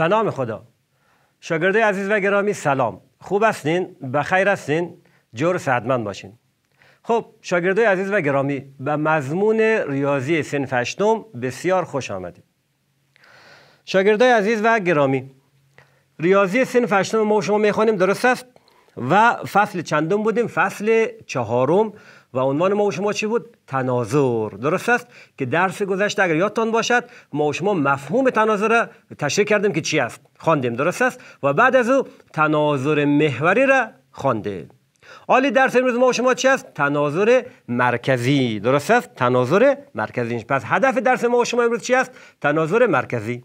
به نام خدا شاگرده عزیز و گرامی سلام خوب هستین بخیر هستین جور سعدمند باشین خب شاگرده عزیز و گرامی به مضمون ریاضی سنف هشتم بسیار خوش آمدید شاگرده عزیز و گرامی ریاضی سنف هشتم ما شما میخوانیم درست است و فصل چندم بودیم فصل چهارم و عنوان ما و شما چی بود تناظر درست است که درس گذشته اگر یادتان باشد ما و شما مفهوم تناظر را تشریح کردیم که چی است خواندیم درست است و بعد از او تناظر محوری را خواندیم عالی درس امروز ما و شما چی است تناظر مرکزی درست است تناظر مرکزی پس هدف درس ما و شما امروز چی است تناظر مرکزی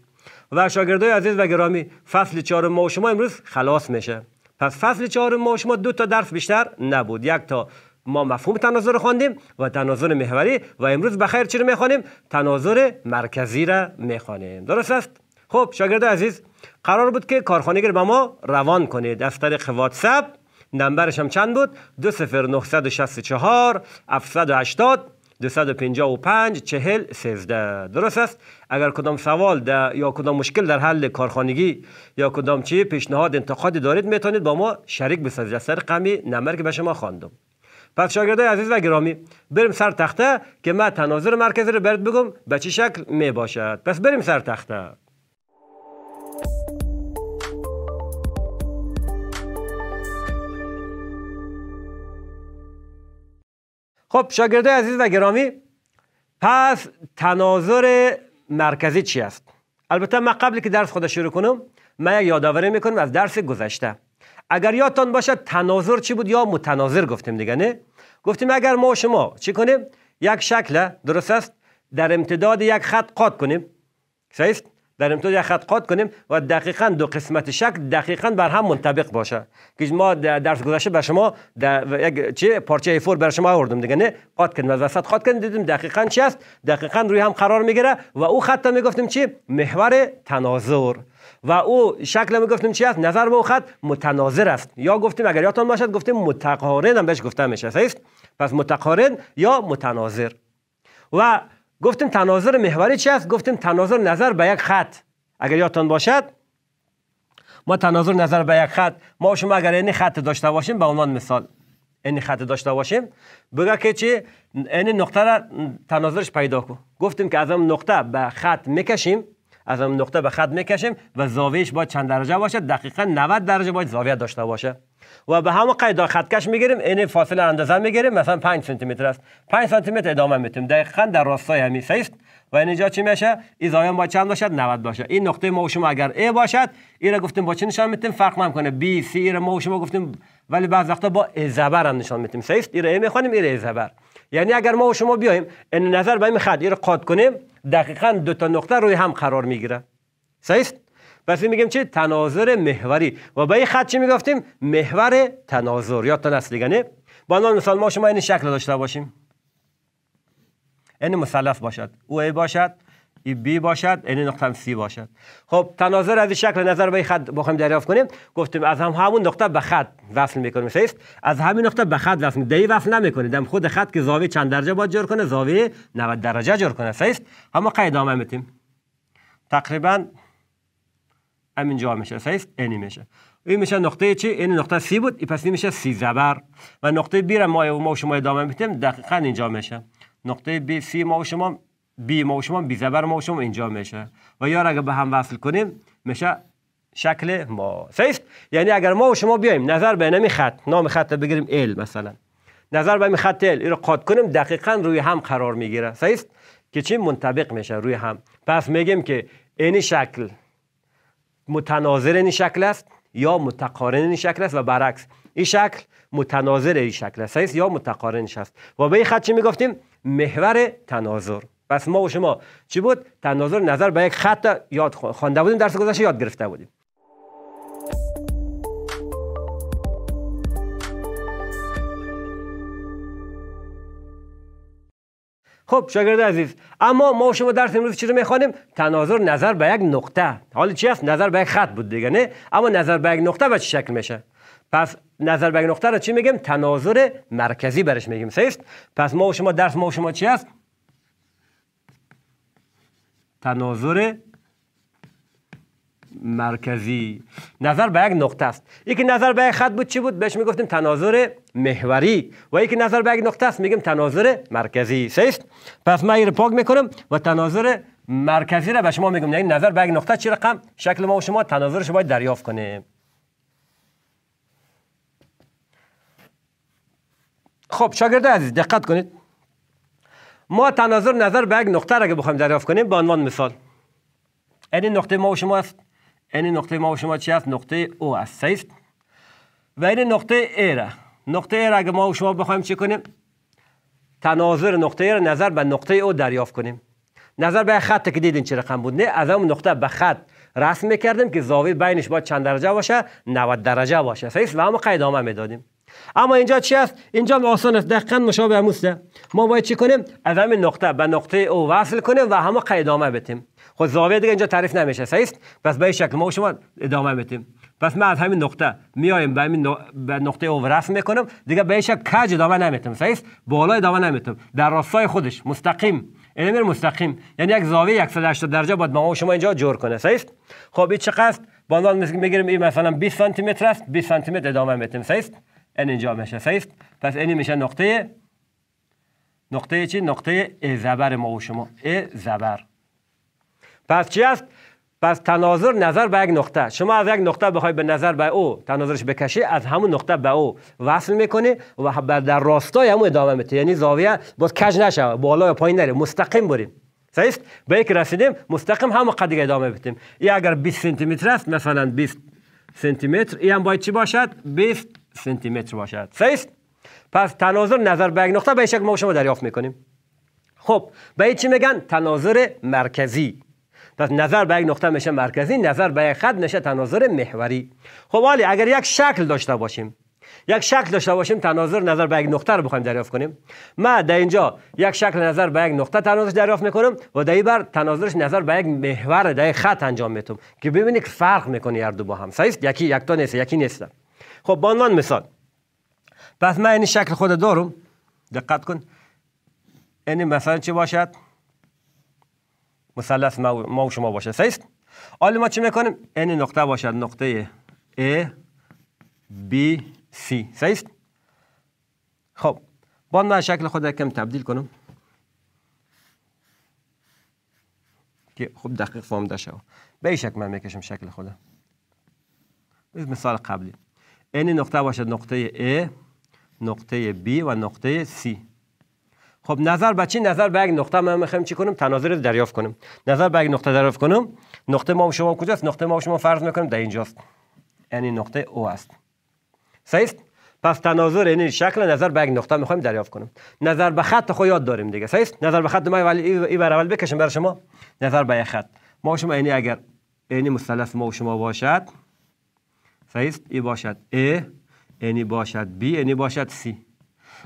و شاگردای عزیز و گرامی فصل چهار ما و شما امروز خلاص میشه پس فصل چهار ما و شما دو تا درس بیشتر نبود یک تا ما مفهوم تناظر رو خواندیم و تناظر محوری و امروز بخیر چی رو میخوانیم تناظر مرکزی را میخوانیم درست است خب شاگرد عزیز قرار بود که کارخانه به ما روان کنید از طریق واتساپ نمبرش هم چند بود 20964 780 255 40 13 درست است اگر کدام سوال یا کدام مشکل در حل کارخانگی یا کدام چی پیشنهاد انتقادی دارید میتونید با ما شریک بسازید از طریق همین نمبر که به شما خواندم پس شاگردای عزیز و گرامی بریم سر تخته که ما تناظر مرکزی رو برد بگم به چه شکل می باشد پس بریم سر تخته خب شاگردای عزیز و گرامی پس تناظر مرکزی چی است البته من قبل که درس خود شروع کنم من یک یادآوری میکنم از درس گذشته اگر یادتان باشد تناظر چی بود یا متناظر گفتیم دیگه نه گفتیم اگر ما شما چی کنیم یک شکل درست است در امتداد یک خط قاد کنیم صحیح در امتداد یک خط قاد کنیم و دقیقا دو قسمت شکل دقیقا بر هم منطبق باشه که ما در درس گذشته به شما در یک چه پارچه فور بر شما آوردم دیگه نه قاد کردیم از وسط قاد کردیم دیدیم دقیقا چی است دقیقا روی هم قرار میگیره و او خط میگفتیم چی محور تناظر و او شکل می گفتیم چی است نظر به او خط متناظر است یا گفتیم اگر یادتان باشد گفتیم متقارن هم بهش گفته میشه پس متقارن یا متناظر و گفتیم تناظر محوری چی است گفتیم تناظر نظر به یک خط اگر یادتان باشد ما تناظر نظر به یک خط ما شما اگر این خط داشته باشیم به عنوان مثال این خط داشته باشیم بگو که چی این نقطه را تناظرش پیدا کو گفتیم که از هم نقطه به خط میکشیم از هم نقطه به خط میکشیم و زاویش با چند درجه باشه دقیقا 90 درجه باید زاویه داشته باشه و به همون قید خطکش میگیریم این فاصله اندازه میگیریم مثلا 5 سانتی متر است 5 سانتی متر ادامه میتیم دقیقا در راستای همین سیست و اینجا چی میشه ایزایان با چند باشد 90 باشه این نقطه ما و شما اگر A باشد ای را گفتیم با چی نشان میتیم فرق نمیکنه بی سی ای را ما و شما گفتیم ولی بعض وقتا با زبر هم نشان میتیم سیست ای را ای میخوانیم ای را زبر یعنی اگر ما و شما بیایم این نظر به این خط ای را قاد کنیم دقیقا دو تا نقطه روی هم قرار میگیره سیست پس این میگیم چی تناظر محوری و به این خط چی میگفتیم محور تناظر یا است دیگه با مثال ما شما این شکل داشته باشیم این مثلث باشد او ای باشد ای بی باشد این نقطه سی باشد خب تناظر از این شکل نظر به خط بخوایم دریافت کنیم گفتیم از هم همون نقطه به خط وصل میکنیم سیست از همین نقطه به خط وصل دی وصل نمیکنید دم خود خط که زاویه چند درجه باید جور کنه زاویه 90 درجه جور کنه سیست اما قید ما میتیم تقریبا همین جا میشه سایز اینی میشه این میشه نقطه چی این نقطه سی بود پس این میشه سی زبر و نقطه بی را ما و ما و شما ادامه میدیم دقیقا اینجا میشه نقطه بی سی ما و شما بی ما و شما بی زبر ما و شما اینجا میشه و یار اگه به هم وصل کنیم میشه شکل ما سیست یعنی اگر ما و شما بیایم نظر به نمی خط نام خط بگیریم ال مثلا نظر به خط ال رو قاد کنیم دقیقا روی هم قرار میگیره سیست که چی منطبق میشه روی هم پس میگیم که این شکل متناظر این شکل است یا متقارن این شکل است و برعکس این شکل متناظر این شکل است یا متقارنش است و به این خط چی میگفتیم محور تناظر پس ما و شما چی بود تناظر نظر به یک خط یاد خوانده بودیم درس گذشته یاد گرفته بودیم خب شاگرد عزیز اما ما شما درس امروز چی رو میخوانیم تناظر نظر به یک نقطه حالا چی است نظر به یک خط بود دیگه نه اما نظر به یک نقطه به چه شکل میشه پس نظر به یک نقطه رو چی میگیم تناظر مرکزی برش میگیم سیست پس ما و شما درس ما و شما چی است تناظر مرکزی نظر به یک نقطه است یکی نظر به خط بود چی بود بهش میگفتیم تناظر محوری و یکی نظر به یک نقطه است میگیم تناظر مرکزی سیست پس من رو پاک میکنم و تناظر مرکزی را به شما میگم یعنی نظر به یک نقطه چی رقم شکل ما و شما تناظر شما باید دریافت کنه. خب شاگرده عزیز دقت کنید ما تناظر نظر به یک نقطه را که بخوایم دریافت کنیم به عنوان مثال این نقطه ما و شما است این نقطه ما و شما چی هست؟ نقطه او است است و این نقطه ای را نقطه ای را اگه ما و شما بخوایم چی کنیم تناظر نقطه ای را نظر به نقطه او دریافت کنیم نظر به خط که دیدین چه رقم بود نه از اون نقطه به خط رسم میکردیم که زاویه بینش با چند درجه باشه 90 درجه باشه صحیح و هم قید آمه میدادیم اما اینجا چی است اینجا آسان است دقیقا مشابه هموست ما باید چی کنیم از همین نقطه به نقطه او وصل کنیم و همه ادامه بتیم خود خب زاویه دیگه اینجا تعریف نمیشه صحیح پس به شکل ما شما ادامه بتیم پس ما از همین نقطه میایم به همین به نقطه او رسم میکنم دیگه به شکل کج ادامه نمیتیم صحیح بالا ادامه نمیتیم در راستای خودش مستقیم این مستقیم یعنی یک زاویه 180 درجه باید ما شما اینجا جور کنه صحیح خب این چقدر بانوان میگیریم این مثلا 20 سانتی متر است 20 سانتی متر ادامه میتیم صحیح ان اینجا میشه 5 پس اینی میشه نقطه نقطه چی؟ نقطه ای زبر ما و شما ای زبر پس چی است؟ پس تناظر نظر به یک نقطه شما از یک نقطه بخوای به نظر به او تناظرش بکشی از همون نقطه به او وصل میکنی و در راستای همون ادامه میده یعنی زاویه باز کج نشه بالا یا پایین نره مستقیم بریم صحیح به یک رسیدیم مستقیم هم قد ادامه بدیم این اگر 20 سانتی متر است مثلا 20 سانتی متر این هم باید چی باشد 20 سانتی متر باشد سیست پس تناظر نظر به یک نقطه به شکل ما شما دریافت میکنیم خب به چی میگن تناظر مرکزی پس نظر به یک نقطه میشه مرکزی نظر به یک خط میشه تناظر محوری خب ولی اگر یک شکل داشته باشیم یک شکل داشته باشیم تناظر نظر به یک نقطه رو بخوایم دریافت کنیم ما در اینجا یک شکل نظر به یک نقطه تناظر دریافت میکنم و در بر تناظرش نظر به یک محور در خط انجام میتم که ببینید فرق میکنه هر دو با هم صحیح یکی تا نیست یکی نیست خب به عنوان مثال پس من این شکل خود دارم دقت کن این یعنی مثلا چه باشد مثلث ما و شما باشد سیست حالا ما چه میکنیم این یعنی نقطه باشد نقطه A B C سیست خب با من شکل خود کم تبدیل کنم که خوب دقیق فهم داشته به این شکل من میکشم شکل خودم مثال قبلی این نقطه باشد نقطه A نقطه B و نقطه C خب نظر به نظر به یک نقطه ما میخوایم چی کنیم تناظر رو دریافت کنیم نظر به یک نقطه دریافت کنیم نقطه ما و شما کجاست نقطه ما و شما فرض میکنیم در اینجاست یعنی نقطه او است صحیح پس تناظر این یعنی شکل نظر به یک نقطه میخوایم دریافت کنیم نظر به خط خود یاد داریم دیگه صحیح نظر به خط ما ولی ای بر اول بکشیم برای شما نظر به یک خط ما و شما یعنی اگر یعنی مثلث ما و شما باشد فیست ای باشد ای، اینی باشد بی، اینی باشد سی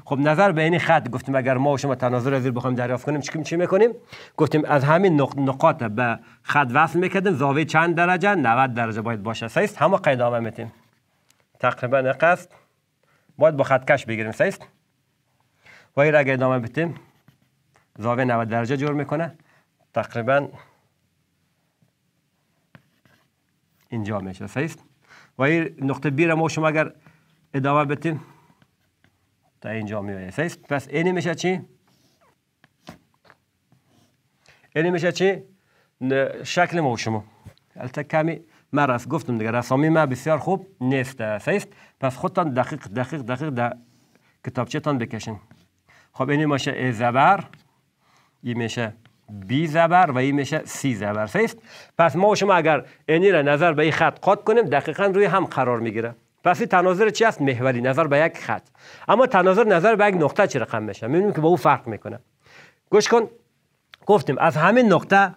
خب نظر به این یعنی خط گفتیم اگر ما و شما تناظر زیر بخوایم دریافت کنیم چی, چی میکنیم گفتیم از همین نقاط به خط وصل میکردیم زاویه چند درجه 90 درجه باید باشه سیست همه قید میتیم تقریبا نقص باید با خط کش بگیریم سیست و این اگر ادامه بتیم زاویه 90 درجه جور میکنه تقریبا اینجا میشه سایست. و این نقطه بیره ما شما اگر ادامه بتیم تا اینجا میایه پس اینی میشه چی؟ اینی میشه چی؟ شکل ما شما حالتا کمی من رس گفتم دیگه رسامی ما بسیار خوب نیست پس خودتان دقیق دقیق دقیق در کتابچه تان بکشین خب اینی میشه ای زبر این میشه بی زبر و این میشه سی زبر پس ما و شما اگر اینی را نظر به این خط قاد کنیم دقیقا روی هم قرار میگیره پس این تناظر چی است محوری نظر به یک خط اما تناظر نظر به یک نقطه چی رقم میشه میبینیم که با او فرق میکنه گوش کن گفتیم از همین نقطه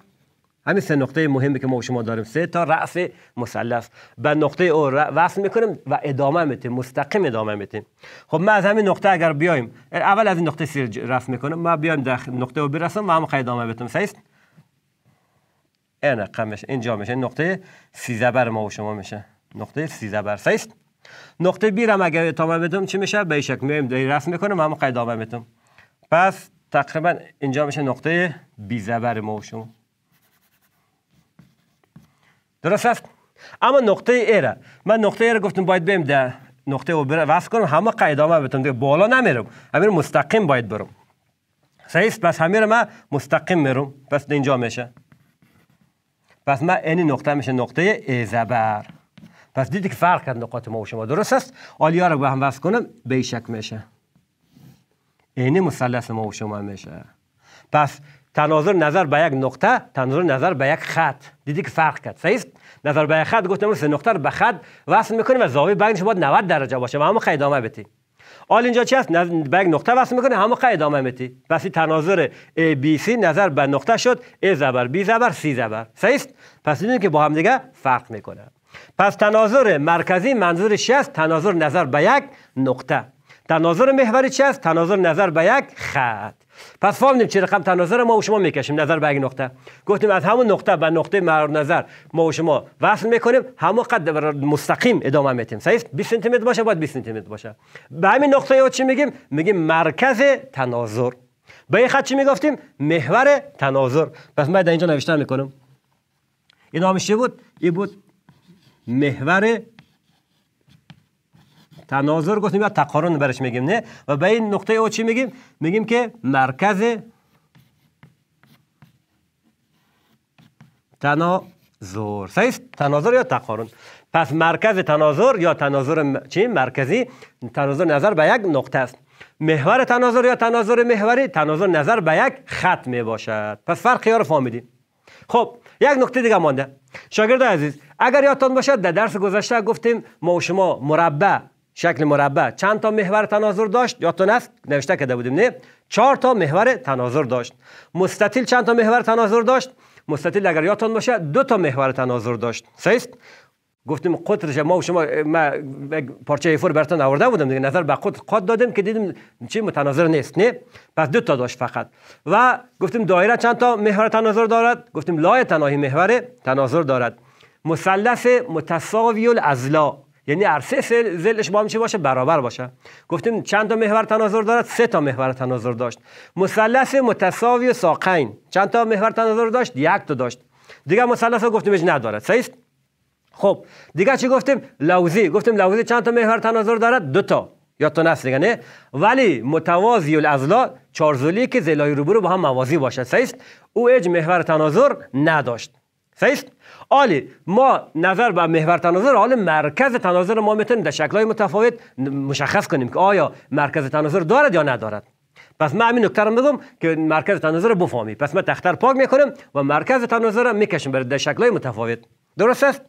همین سه نقطه مهمی که ما و شما داریم سه تا رأس مثلث به نقطه او وصل میکنیم و ادامه میتیم مستقیم ادامه میتیم خب ما از همین نقطه اگر بیایم اول از این نقطه سیر رسم میکنم ما بیایم در نقطه او برسم و هم ادامه صحیح است این رقمش اینجا میشه نقطه سیزه بر ما و شما میشه نقطه سیزه بر است نقطه بی اگر ادامه بدم چی میشه به شکل میایم در رسم میکنم و هم ادامه میتم پس تقریبا اینجا میشه نقطه بی زبر ما و شما درست است اما نقطه ایره من نقطه ایره گفتم باید بیم ده نقطه و وصل کنم همه ها بتم دیگه بالا نمیرم امیر مستقیم باید برم صحیح پس همیر من مستقیم میرم پس اینجا میشه پس ما این نقطه میشه نقطه ای زبر پس دیدی که فرق کرد نقاط ما و شما درست است آلیا رو به هم کنم بیشک میشه اینی مثلث ما و شما میشه پس تناظر نظر به یک نقطه تناظر نظر به یک خط دیدی که فرق کرد صحیح نظر به یک خط گفتم سه نقطه رو به خط وصل میکنیم و زاویه بینش باید 90 درجه باشه و همون ادامه بدی حال اینجا چی هست به یک نقطه وصل میکنه همون ادامه میتی پس تناظر ABC نظر به نقطه شد A زبر B زبر C زبر صحیح پس دیدیم که با هم دیگه فرق میکنه پس تناظر مرکزی منظور چی است تناظر نظر به یک نقطه تناظر محوری چی است تناظر نظر به یک خط پس فهمیدیم چه رقم تناظر ما و شما میکشیم نظر به یک نقطه گفتیم از همون نقطه به نقطه مرور نظر ما و شما وصل میکنیم همون قد مستقیم ادامه میتیم صحیح 20 سانتی متر باشه باید 20 سانتی متر باشه به همین نقطه یا چی میگیم میگیم مرکز تناظر به این خط چی میگفتیم محور تناظر پس من اینجا نوشتن میکنم این نامش بود این بود محور تناظر گفتیم یا تقارن برش میگیم نه و به این نقطه او چی میگیم میگیم که مرکز تناظر صحیح تناظر یا تقارن پس مرکز تناظر یا تناظر چی مرکزی تناظر نظر به یک نقطه است محور تناظر یا تناظر محوری تناظر نظر به یک خط میباشد پس فرق رو فهمیدیم خب یک نقطه دیگه مانده شاگرد عزیز اگر یادتان باشد در درس گذشته گفتیم ما شما مربع شکل مربع چند تا محور تناظر داشت یا تو نوشته کرده بودیم نه چهار تا محور تناظر داشت مستطیل چند تا محور تناظر داشت مستطیل اگر یادتون باشه دو تا محور تناظر داشت صحیح گفتیم قطر ما و شما پارچه ایفور براتون آورده بودم دیگه نظر به قطر قد دادیم که دیدیم چی متناظر نیست نه پس دو تا داشت فقط و گفتیم دایره چند تا محور تناظر دارد گفتیم لای تناهی محور تناظر دارد مثلث متساوی الاضلاع یعنی سه زلش با هم چی باشه برابر باشه گفتیم چند تا محور تناظر دارد سه تا محور تناظر داشت مثلث متساوی و ساقین چند تا محور تناظر داشت یک تا داشت دیگه گفتیم گفتیم ندارد صحیح خب دیگه چی گفتیم لوزی گفتیم لوزی چند تا محور تناظر دارد دو تا یا نفس دیگه نه ولی متوازی الازلا چارزولی که زلای روبرو با هم موازی باشد صحیح او اج محور تناظر نداشت صحیح آلی ما نظر به محور تناظر حال مرکز تناظر ما میتونیم در شکلهای متفاوت مشخص کنیم که آیا مرکز تناظر دارد یا ندارد پس من همین نکته رو که مرکز تناظر رو بفهمی پس ما تختر پاک میکنم و مرکز تناظر رو میکشم برای در شکلهای متفاوت درست است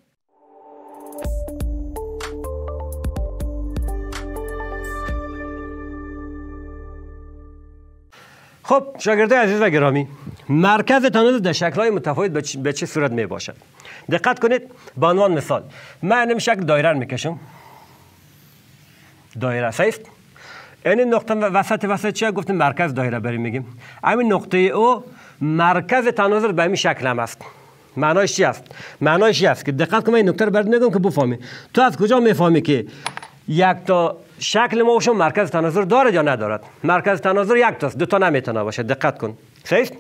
خب شاگرده عزیز و گرامی مرکز تناظر در شکلهای متفاوت به چه صورت میباشد؟ دقت کنید به عنوان مثال من این شکل دایره میکشم دایره صحیح این نقطه وسط وسط چیه گفتیم مرکز دایره بریم میگیم همین نقطه او مرکز تناظر به این شکل هم است معنایش چی است معنایش چی است که دقت کنید این نقطه رو برد نگم که بفهمی تو از کجا میفهمی که یک تا شکل ما مرکز تناظر دارد یا ندارد مرکز تناظر یک تاست دو تا نمیتونه باشه دقت کن صحیح؟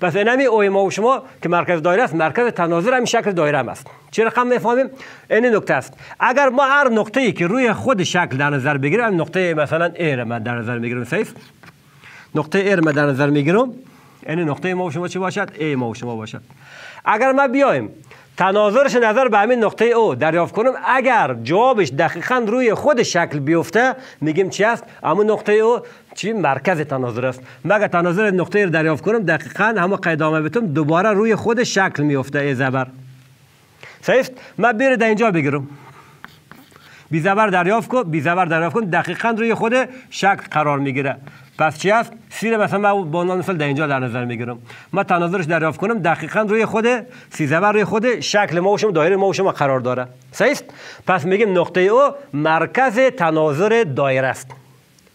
پس این همی اوی ما و شما که مرکز دایره است مرکز تناظر هم شکل دایره است چه رقم میفهمیم این نکته است اگر ما هر نقطه ای که روی خود شکل در نظر بگیریم نقطه مثلا ای را من در نظر میگیرم سیف نقطه ای را در نظر میگیرم این نقطه ما و شما چی باشد ای ما و شما باشد اگر ما بیایم تناظرش نظر به همین نقطه او دریافت کنم اگر جوابش دقیقا روی خود شکل بیفته میگیم چی است اما نقطه او چی مرکز تناظر است مگر تناظر نقطه رو دریافت کنم دقیقا همه قیدامه بتم دوباره روی خود شکل میفته ای زبر صحیح ما بیره در اینجا بگیرم بیزبر دریافت کن بیزبر دریافت کن دقیقا روی خود شکل قرار میگیره پس چی هست سیر مثلا من با عنوان مثال در اینجا در نظر میگیرم ما تناظرش دریافت کنم دقیقا روی خود سیزبر روی خود شکل ما و شما دایره ما و شما قرار داره صحیح پس میگیم نقطه او مرکز تناظر دایره است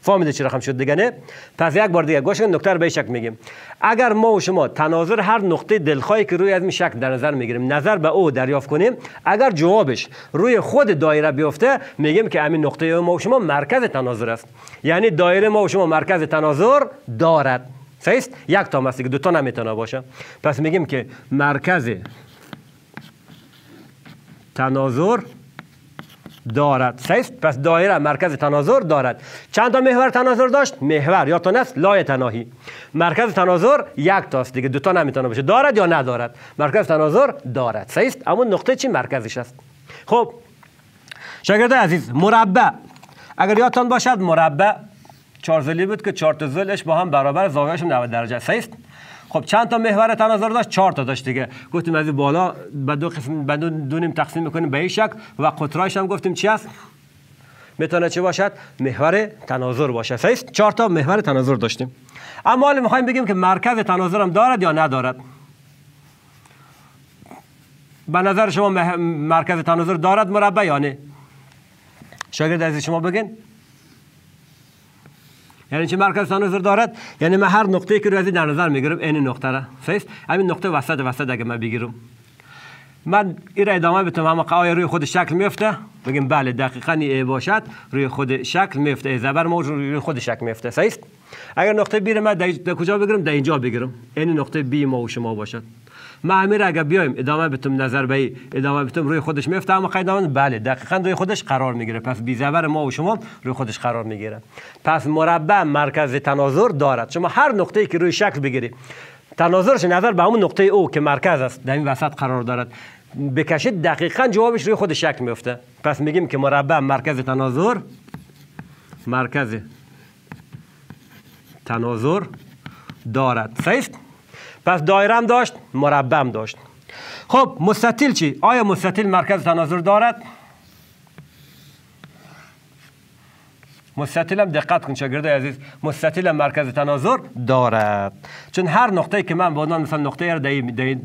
فهمیده چی رقم شد دیگه نه پس یک بار دیگه گوش کن نکته به شک میگیم اگر ما و شما تناظر هر نقطه دلخواهی که روی از این شک در نظر میگیریم نظر به او دریافت کنیم اگر جوابش روی خود دایره بیفته میگیم که همین نقطه ما و شما مرکز تناظر است یعنی دایره ما و شما مرکز تناظر دارد صحیح یک تا است که دو تا نمیتونه باشه پس میگیم که مرکز تناظر دارد پس دایره مرکز تناظر دارد چند تا محور تناظر داشت محور یا است لای تناهی مرکز تناظر یک تاست دیگه دو تا نمیتونه باشه دارد یا ندارد مرکز تناظر دارد سست اما نقطه چی مرکزش است خب شاگرد عزیز مربع اگر یادتان باشد مربع چهار بود که چهار با هم برابر زاویهشون 90 درجه است خب چند تا محور تناظر داشت چهار تا داشت دیگه گفتیم از بالا به دو دو نیم تقسیم میکنیم به این شکل و قطرایش هم گفتیم چی است میتونه چه باشد محور تناظر باشه. صحیح چهار تا محور تناظر داشتیم اما حالا میخوایم بگیم که مرکز تناظر هم دارد یا ندارد به نظر شما مرکز تناظر دارد مربع یا نه شاگرد از شما بگین یعنی چه مرکز حضور دارد یعنی من هر نقطه که روی در نظر میگیرم این نقطه را فیس همین نقطه وسط وسط اگه من بگیرم من این را ادامه بتم اما قوای روی خود شکل میفته بگیم بله دقیقا ای باشد روی خود شکل میفته ای زبر موج روی خود شکل میفته صحیح اگر نقطه بی من در کجا بگیرم در اینجا بگیرم این نقطه بی ما و شما باشد ما امیر اگر بیایم ادامه بتوم نظر به ادامه بتوم روی خودش میفته اما قیدان بله دقیقا روی خودش قرار میگیره پس بی ما و شما روی خودش قرار میگیره پس مربع مرکز تناظر دارد شما هر نقطه ای که روی شکل بگیری تناظرش نظر به اون نقطه او که مرکز است در این وسط قرار دارد بکشید دقیقا جوابش روی خودش شکل میفته پس میگیم که مربع مرکز تناظر مرکز تناظر دارد صحیح پس هم داشت هم داشت خب مستطیل چی؟ آیا مستطیل مرکز تناظر دارد؟ مستطیل هم دقت کن شاگرده عزیز مستطیل هم مرکز تناظر دارد چون هر نقطه‌ای که من به مثلا نقطه رو در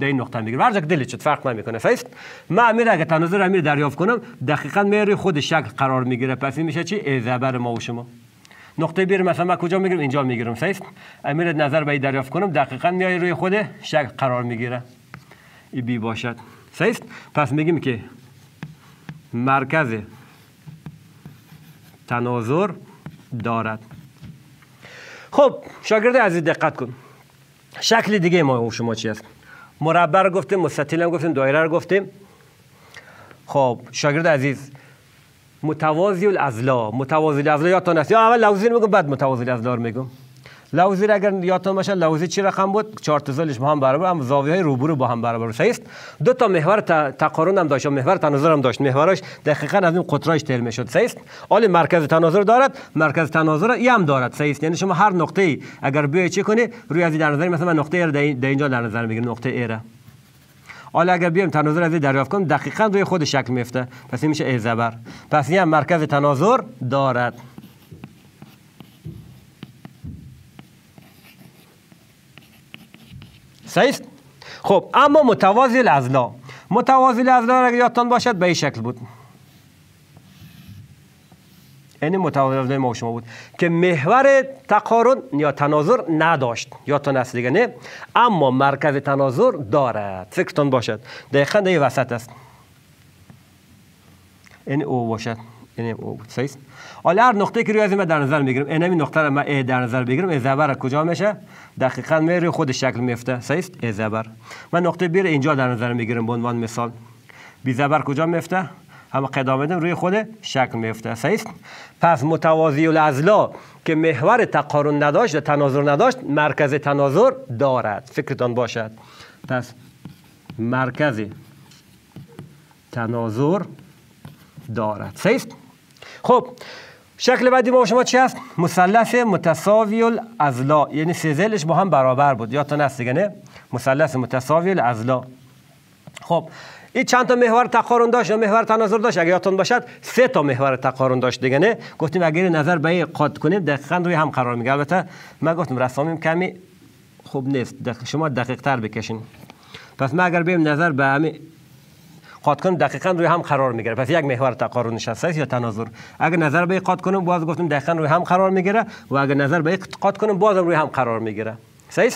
این نقطه میگیرم هر جا که دلت شد فرق نمیکنه فیست من میره اگه تناظر امیر دریافت کنم دقیقاً میره خود شکل قرار میگیره پس این میشه چی؟ ای زبر ما و شما نقطه بیرم مثلا من کجا میگیرم اینجا میگیرم سیست امیر نظر به دریافت کنم دقیقا میای روی خود شکل قرار میگیره ای بی باشد است؟ پس میگیم که مرکز تناظر دارد خب شاگرد عزیز دقت کن شکل دیگه ما شما چی است مربع رو گفتیم مستطیل هم گفتیم دایره رو گفتیم خب شاگرد عزیز متوازی الازلا متوازی الازلا یادتان هست یا اول لوزی رو میگم بعد متوازی الازلا رو میگم لوزی اگر یادتان باشه لوزی چی رقم بود چهار تزلش با هم برابر هم زاویه های روبرو با هم برابر صحیح است دو تا محور تقارن هم داشت محور تناظر هم داشت محورش دقیقا از این قطراش تل میشد صحیح است اول مرکز تناظر دارد مرکز تناظر ای هم دارد صحیح است یعنی شما هر نقطه ای اگر بیای چی کنی روی از در نظر مثلا نقطه ای در اینجا در نظر نقطه ای حالا اگر بیایم تناظر از دریافت کنیم دقیقا روی خود شکل میفته پس این میشه ای پس این هم مرکز تناظر دارد صحیح خب اما متوازی الازلا متوازی الازلا اگر یادتان باشد به این شکل بود این یعنی متناظر ما شما بود که محور تقارن یا تناظر نداشت یا است دیگه نه اما مرکز تناظر دارد فکرتون باشد دقیقا در وسط است این او باشد این او بود صحیح حالا هر نقطه که روی از من در نظر میگیرم این همین نقطه رو من ای در نظر بگیرم ای زبر کجا میشه دقیقا میره خود شکل میفته صحیح ای زبر من نقطه بیر اینجا در نظر میگیرم به عنوان مثال بی زبر کجا میفته اما قدامت روی خود شکل میفته صحیح پس متوازی الازلا که محور تقارن نداشت و تناظر نداشت مرکز تناظر دارد فکرتان باشد پس مرکز تناظر دارد صحیح خب شکل بعدی ما شما چی هست؟ مثلث متساوی الازلا یعنی سیزلش با هم برابر بود یادتان هست دیگه نه؟ مثلث متساوی الازلا خب این چند تا محور تقارن داشت یا محور تناظر داشت اگه یادتون باشد سه تا محور تقارن داشت دیگه نه گفتیم اگر نظر به قاد کنیم دقیقا روی هم قرار میگه البته من گفتم رسامیم کمی خوب نیست دق... شما دقیق تر بکشین پس ما اگر بیم نظر به همین قاد کنیم دقیقا روی هم قرار میگیره پس یک محور تقارن نشسته یا تناظر اگر نظر به قاد کنیم باز گفتیم دقیقا روی هم قرار میگیره و اگر نظر به قاد کنیم باز روی هم قرار میگیره صحیح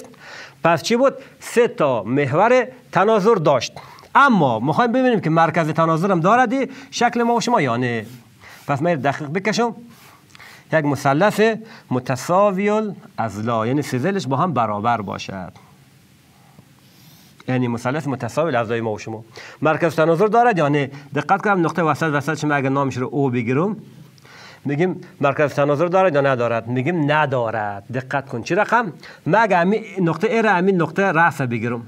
پس چی بود سه تا محور تناظر داشت اما میخوایم ببینیم که مرکز تناظر هم دارد شکل ما و شما یا یعنی. نه پس من دقیق بکشم یک مثلث متساوی لا یعنی سیزلش با هم برابر باشد یعنی مثلث متساوی از ما و شما مرکز تناظر دارد یا یعنی نه دقت کنم نقطه وسط وسط شما اگر نامش رو او بگیرم میگیم مرکز تناظر دارد یا ندارد میگیم ندارد دقت کن چی رقم مگه نقطه ای را همین نقطه رفع بگیرم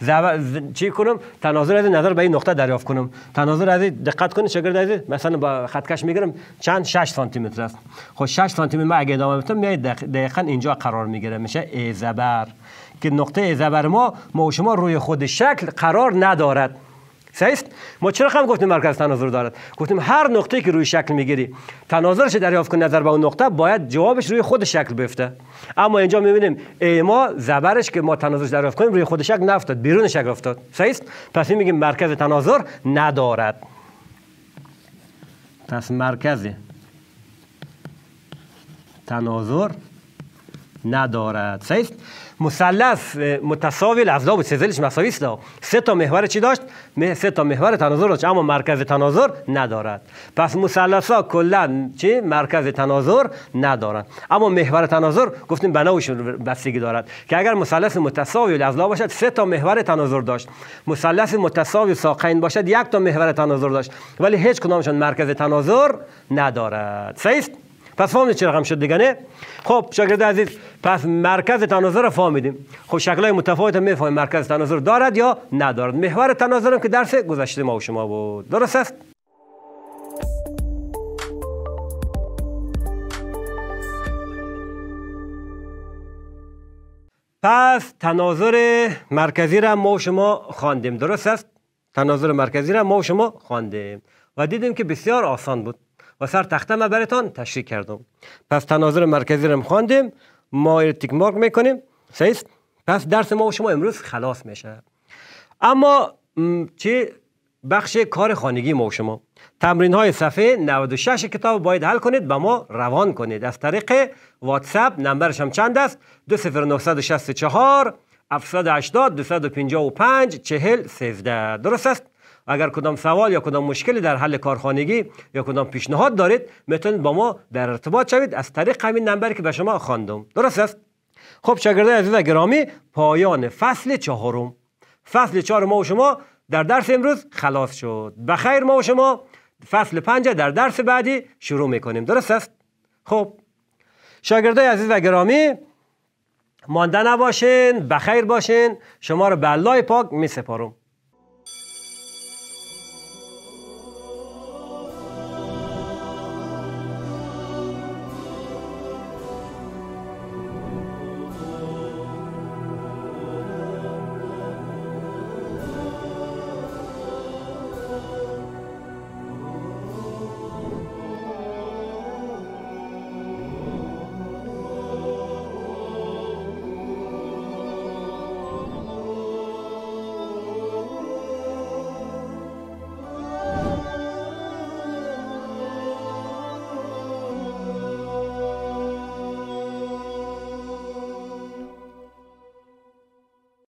زب... چی کنم تناظر از نظر به این نقطه دریافت کنم تناظر از دقت کنید شاگرد از مثلا با خطکش میگیرم چند 6 سانتی متر است خب 6 سانتی متر اگه ادامه بدم میاد دقیقاً اینجا قرار میگیره میشه ای زبر که نقطه ای زبر ما ما شما روی خود شکل قرار ندارد صحیح ما چرا هم گفتیم مرکز تناظر دارد گفتیم هر نقطه که روی شکل میگیری تناظرش دریافت کن نظر به اون نقطه باید جوابش روی خود شکل بیفته اما اینجا میبینیم ایما زبرش که ما تناظرش دریافت کنیم روی خود شکل نفتاد بیرون شکل افتاد صحیح پس میگیم مرکز تناظر ندارد پس مرکز تناظر ندارد صحیح مثلث متساوی الاضلاع و سزلش مساوی است سه تا محور چی داشت سه تا محور تناظر داشت اما مرکز تناظر ندارد پس مثلث ها کلا چی مرکز تناظر ندارند اما محور تناظر گفتیم بناوشون بستگی دارد که اگر مثلث متساوی الاضلاع باشد سه تا محور تناظر داشت مثلث متساوی ساقین باشد یک تا محور تناظر داشت ولی هیچ کدامشان مرکز تناظر ندارد صحیح پس فهمیدید چرا رقم شد دیگه نه خب شاگرد عزیز پس مرکز تناظر رو فهمیدیم خب های متفاوت میفهمیم مرکز تناظر دارد یا ندارد محور تناظر که درس گذشته ما و شما بود درست است پس تناظر مرکزی را ما و شما خواندیم درست است تناظر مرکزی را ما و شما خواندیم و دیدیم که بسیار آسان بود و سر تخته ما برتان تشریح کردم پس تناظر مرکزی رو خواندیم ما تیک مارک میکنیم سیست پس درس ما و شما امروز خلاص میشه اما چه بخش کار خانگی ما و شما تمرین های صفحه 96 کتاب باید حل کنید به ما روان کنید از طریق واتساپ نمبرش هم چند است 20964 780 255 40 13 درست است اگر کدام سوال یا کدام مشکلی در حل کارخانگی یا کدام پیشنهاد دارید میتونید با ما در ارتباط شوید از طریق همین نمبری که به شما خواندم درست است خب شاگردای عزیز گرامی پایان فصل چهارم فصل چهار ما و شما در درس امروز خلاص شد بخیر ما و شما فصل پنج در درس بعدی شروع میکنیم درست است خب شاگردای عزیز و گرامی مانده نباشین بخیر باشین شما رو به الله پاک می سپارم